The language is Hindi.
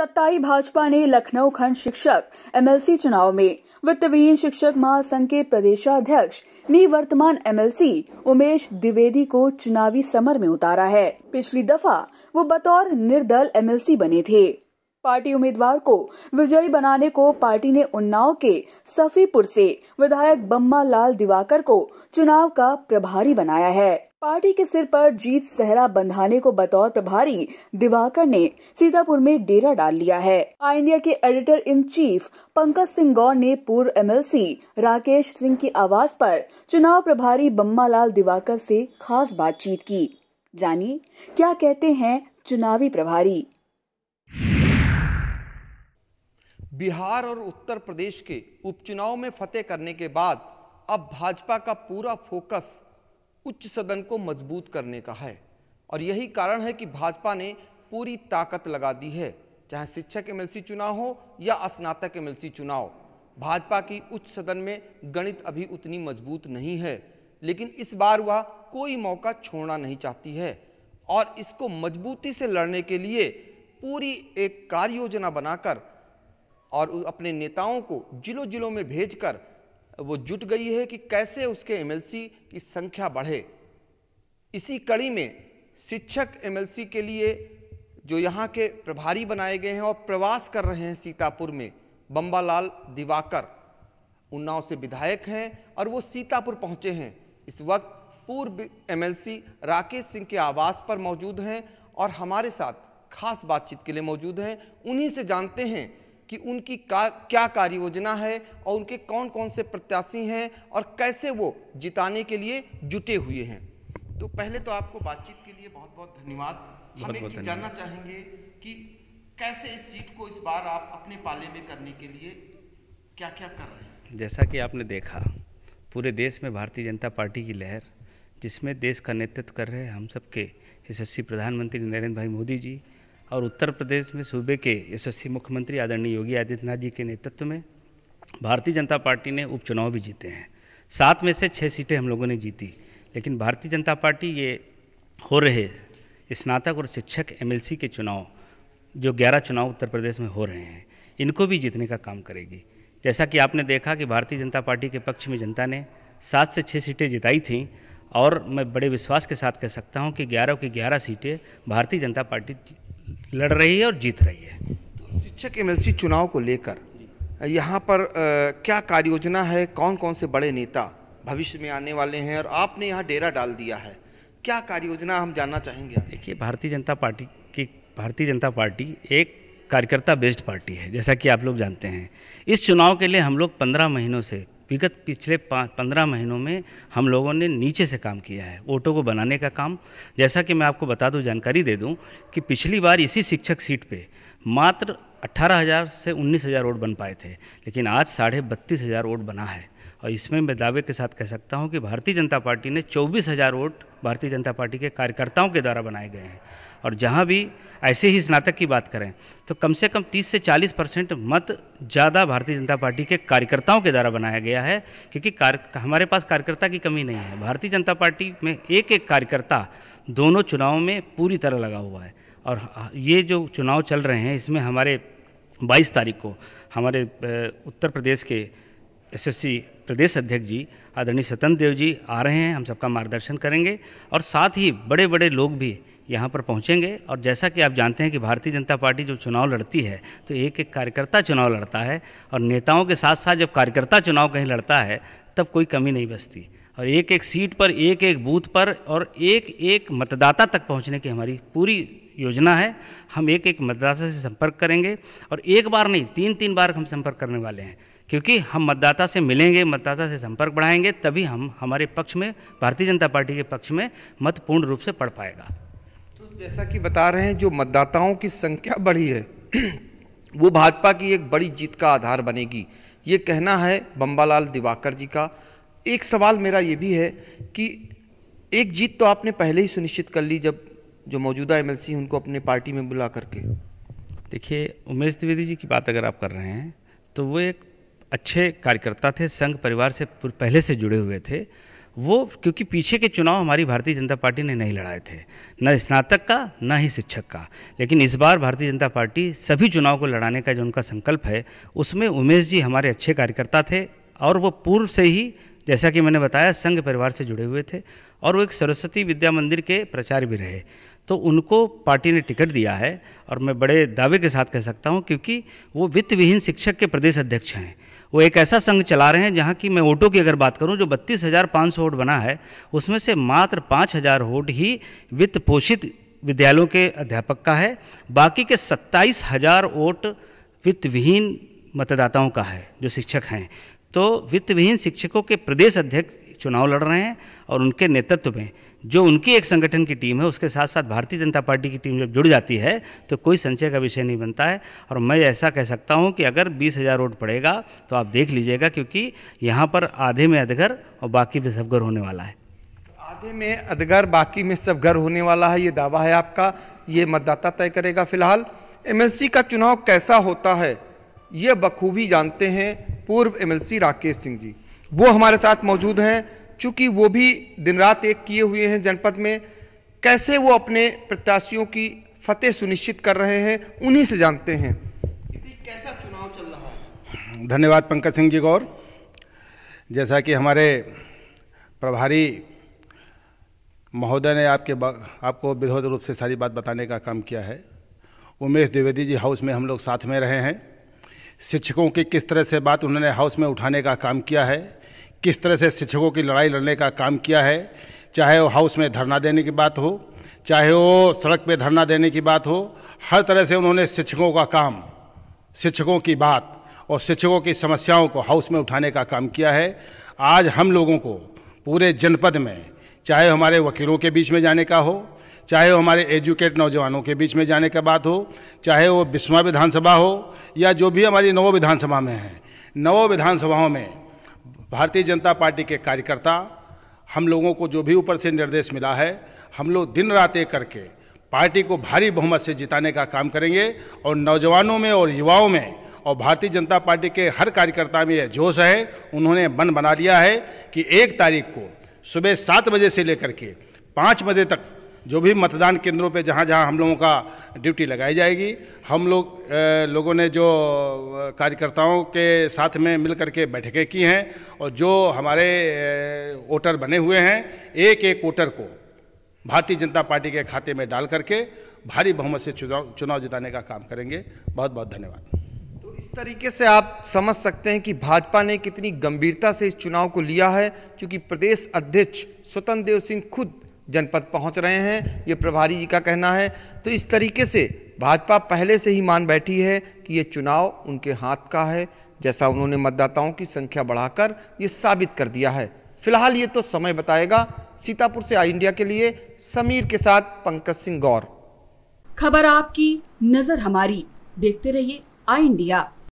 सत्ताई भाजपा ने लखनऊ खंड शिक्षक एमएलसी चुनाव में वित्तवीन शिक्षक महासंघ के प्रदेशाध्यक्ष निवर्तमान वर्तमान एमएलसी उमेश द्विवेदी को चुनावी समर में उतारा है पिछली दफा वो बतौर निर्दल एमएलसी बने थे पार्टी उम्मीदवार को विजयी बनाने को पार्टी ने उन्नाव के सफीपुर से विधायक बम्मा लाल दिवाकर को चुनाव का प्रभारी बनाया है पार्टी के सिर पर जीत सहरा बंधाने को बतौर प्रभारी दिवाकर ने सीतापुर में डेरा डाल लिया है आई इंडिया के editor in chief Pankaj Singh Gaur ने पूर्व एमएलसी राकेश सिंह की आवाज पर चुनाव प्रभारी बम्मा लाल दिवाकर से खास बातचीत की जानिए क्या कहते हैं चुनावी प्रभारी बिहार और उत्तर प्रदेश के उपचुनाव में फतेह करने के बाद अब भाजपा का पूरा फोकस उच्च सदन को मजबूत करने का है और यही कारण है कि भाजपा ने पूरी ताकत लगा दी है चाहे शिक्षक सी चुनाव हो या स्नातक सी चुनाव भाजपा की उच्च सदन में गणित अभी उतनी मजबूत नहीं है लेकिन इस बार वह कोई मौका छोड़ना नहीं चाहती है और इसको मजबूती से लड़ने के लिए पूरी एक कार्य योजना बनाकर और अपने नेताओं को जिलों जिलों में भेजकर वो जुट गई है कि कैसे उसके एमएलसी की संख्या बढ़े इसी कड़ी में शिक्षक एमएलसी के लिए जो यहाँ के प्रभारी बनाए गए हैं और प्रवास कर रहे हैं सीतापुर में बम्बालाल दिवाकर उन्नाव से विधायक हैं और वो सीतापुर पहुँचे हैं इस वक्त पूर्व एमएलसी राकेश सिंह के आवास पर मौजूद हैं और हमारे साथ खास बातचीत के लिए मौजूद हैं उन्हीं से जानते हैं कि उनकी का, क्या कार्य योजना है और उनके कौन कौन से प्रत्याशी हैं और कैसे वो जिताने के लिए जुटे हुए हैं तो पहले तो आपको बातचीत के लिए बहुत बहुत धन्यवाद हम एक चीज जानना चाहेंगे कि कैसे इस सीट को इस बार आप अपने पाले में करने के लिए क्या क्या कर रहे हैं जैसा कि आपने देखा पूरे देश में भारतीय जनता पार्टी की लहर जिसमें देश का नेतृत्व कर रहे हम सबके यशस्वी प्रधानमंत्री नरेंद्र भाई मोदी जी और उत्तर प्रदेश में सूबे के यशस्वी मुख्यमंत्री आदरणीय योगी आदित्यनाथ जी के नेतृत्व में भारतीय जनता पार्टी ने उपचुनाव भी जीते हैं सात में से छः सीटें हम लोगों ने जीती लेकिन भारतीय जनता पार्टी ये हो रहे स्नातक और शिक्षक एमएलसी के चुनाव जो ग्यारह चुनाव उत्तर प्रदेश में हो रहे हैं इनको भी जीतने का काम करेगी जैसा कि आपने देखा कि भारतीय जनता पार्टी के पक्ष में जनता ने सात से छः सीटें जिताई थीं और मैं बड़े विश्वास के साथ कह सकता हूं कि ग्यारह की ग्यारह सीटें भारतीय जनता पार्टी लड़ रही है और जीत रही है तो शिक्षक एमएलसी चुनाव को लेकर यहाँ पर आ, क्या कार्य योजना है कौन कौन से बड़े नेता भविष्य में आने वाले हैं और आपने यहाँ डेरा डाल दिया है क्या कार्य योजना हम जानना चाहेंगे देखिए भारतीय जनता पार्टी की भारतीय जनता पार्टी एक कार्यकर्ता बेस्ड पार्टी है जैसा कि आप लोग जानते हैं इस चुनाव के लिए हम लोग पंद्रह महीनों से विगत पिछले पंद्रह महीनों में हम लोगों ने नीचे से काम किया है ऑटो को बनाने का काम जैसा कि मैं आपको बता दूं जानकारी दे दूं कि पिछली बार इसी शिक्षक सीट पे मात्र 18,000 से 19,000 रोड बन पाए थे लेकिन आज साढ़े बत्तीस हज़ार रोड बना है और इसमें मैं दावे के साथ कह सकता हूँ कि भारतीय जनता पार्टी ने चौबीस हज़ार वोट भारतीय जनता पार्टी के कार्यकर्ताओं के द्वारा बनाए गए हैं और जहाँ भी ऐसे ही स्नातक की बात करें तो कम से कम 30 से 40 परसेंट मत ज़्यादा भारतीय जनता पार्टी के कार्यकर्ताओं के द्वारा बनाया गया है क्योंकि हमारे पास कार्यकर्ता की कमी नहीं है भारतीय जनता पार्टी में एक एक कार्यकर्ता दोनों चुनाव में पूरी तरह लगा हुआ है और ये जो चुनाव चल रहे हैं इसमें हमारे 22 तारीख को हमारे उत्तर प्रदेश के एसएससी प्रदेश अध्यक्ष जी आदरणीय स्वतंत्र देव जी आ रहे हैं हम सबका मार्गदर्शन करेंगे और साथ ही बड़े बड़े लोग भी यहाँ पर पहुँचेंगे और जैसा कि आप जानते हैं कि भारतीय जनता पार्टी जब चुनाव लड़ती है तो एक एक कार्यकर्ता चुनाव लड़ता है और नेताओं के साथ साथ जब कार्यकर्ता चुनाव कहीं लड़ता है तब कोई कमी नहीं बचती और एक एक सीट पर एक एक बूथ पर और एक एक मतदाता तक पहुँचने की हमारी पूरी योजना है हम एक एक मतदाता से संपर्क करेंगे और एक बार नहीं तीन तीन बार हम संपर्क करने वाले हैं क्योंकि हम मतदाता से मिलेंगे मतदाता से संपर्क बढ़ाएंगे तभी हम हमारे पक्ष में भारतीय जनता पार्टी के पक्ष में मत पूर्ण रूप से पड़ पाएगा तो जैसा कि बता रहे हैं जो मतदाताओं की संख्या बढ़ी है वो भाजपा की एक बड़ी जीत का आधार बनेगी ये कहना है बम्बालाल दिवाकर जी का एक सवाल मेरा ये भी है कि एक जीत तो आपने पहले ही सुनिश्चित कर ली जब जो मौजूदा एम उनको अपने पार्टी में बुला करके देखिए उमेश द्विवेदी जी की बात अगर आप कर रहे हैं तो वो एक अच्छे कार्यकर्ता थे संघ परिवार से पहले से जुड़े हुए थे वो क्योंकि पीछे के चुनाव हमारी भारतीय जनता पार्टी ने नहीं लड़ाए थे न स्नातक का न ही शिक्षक का लेकिन इस बार भारतीय जनता पार्टी सभी चुनाव को लड़ाने का जो उनका संकल्प है उसमें उमेश जी हमारे अच्छे कार्यकर्ता थे और वो पूर्व से ही जैसा कि मैंने बताया संघ परिवार से जुड़े हुए थे और वो एक सरस्वती विद्या मंदिर के प्रचार भी रहे तो उनको पार्टी ने टिकट दिया है और मैं बड़े दावे के साथ कह सकता हूँ क्योंकि वो वित्त विहीन शिक्षक के प्रदेश अध्यक्ष हैं वो एक ऐसा संघ चला रहे हैं जहाँ की मैं वोटों की अगर बात करूँ जो बत्तीस हज़ार पाँच सौ वोट बना है उसमें से मात्र पाँच हज़ार वोट ही वित्त पोषित विद्यालयों के अध्यापक का है बाकी के सत्ताईस हज़ार वोट वित्त विहीन मतदाताओं का है जो शिक्षक हैं तो वित्त विहीन शिक्षकों के प्रदेश अध्यक्ष चुनाव लड़ रहे हैं और उनके नेतृत्व में जो उनकी एक संगठन की टीम है उसके साथ साथ भारतीय जनता पार्टी की टीम जब जुड़ जाती है तो कोई संशय का विषय नहीं बनता है और मैं ऐसा कह सकता हूँ कि अगर बीस हज़ार वोट पड़ेगा तो आप देख लीजिएगा क्योंकि यहाँ पर आधे में अधगर और बाकी में सब घर होने वाला है आधे में अधगर बाकी में सब घर होने वाला है ये दावा है आपका ये मतदाता तय करेगा फिलहाल एम का चुनाव कैसा होता है ये बखूबी जानते हैं पूर्व एम राकेश सिंह जी वो हमारे साथ मौजूद हैं चूंकि वो भी दिन रात एक किए हुए हैं जनपद में कैसे वो अपने प्रत्याशियों की फतेह सुनिश्चित कर रहे हैं उन्हीं से जानते हैं कैसा चुनाव चल रहा है धन्यवाद पंकज सिंह जी गौर जैसा कि हमारे प्रभारी महोदय ने आपके आपको विधिवत रूप से सारी बात बताने का काम किया है उमेश द्विवेदी जी हाउस में हम लोग साथ में रहे हैं शिक्षकों की किस तरह से बात उन्होंने हाउस में उठाने का काम किया है किस तरह से शिक्षकों की लड़ाई लड़ने का काम किया है चाहे वो हाउस में धरना देने की बात हो चाहे वो सड़क पे धरना देने की बात हो हर तरह से उन्होंने शिक्षकों का काम शिक्षकों की बात और शिक्षकों की समस्याओं को हाउस में उठाने का काम किया है आज हम लोगों को पूरे जनपद में चाहे हमारे वकीलों के बीच में जाने का हो चाहे वो हमारे एजुकेट नौजवानों के बीच में जाने का बात हो चाहे वो बिस्वा विधानसभा हो या जो भी हमारी नवो विधानसभा में है नवो विधानसभाओं में भारतीय जनता पार्टी के कार्यकर्ता हम लोगों को जो भी ऊपर से निर्देश मिला है हम लोग दिन रात एक करके पार्टी को भारी बहुमत से जिताने का काम करेंगे और नौजवानों में और युवाओं में और भारतीय जनता पार्टी के हर कार्यकर्ता में यह जोश है उन्होंने मन बना लिया है कि एक तारीख को सुबह सात बजे से लेकर के पाँच बजे तक जो भी मतदान केंद्रों पे जहाँ जहाँ हम लोगों का ड्यूटी लगाई जाएगी हम लोग लोगों ने जो कार्यकर्ताओं के साथ में मिल के बैठकें की हैं और जो हमारे वोटर बने हुए हैं एक एक वोटर को भारतीय जनता पार्टी के खाते में डाल करके भारी बहुमत से चुनाव चुनाव जिताने का काम करेंगे बहुत बहुत धन्यवाद तो इस तरीके से आप समझ सकते हैं कि भाजपा ने कितनी गंभीरता से इस चुनाव को लिया है क्योंकि प्रदेश अध्यक्ष स्वतंत्र देव सिंह खुद जनपद पहुंच रहे हैं ये प्रभारी जी का कहना है तो इस तरीके से भाजपा पहले से ही मान बैठी है कि ये चुनाव उनके हाथ का है जैसा उन्होंने मतदाताओं की संख्या बढ़ाकर ये साबित कर दिया है फिलहाल ये तो समय बताएगा सीतापुर से आई इंडिया के लिए समीर के साथ पंकज सिंह गौर खबर आपकी नजर हमारी देखते रहिए आई इंडिया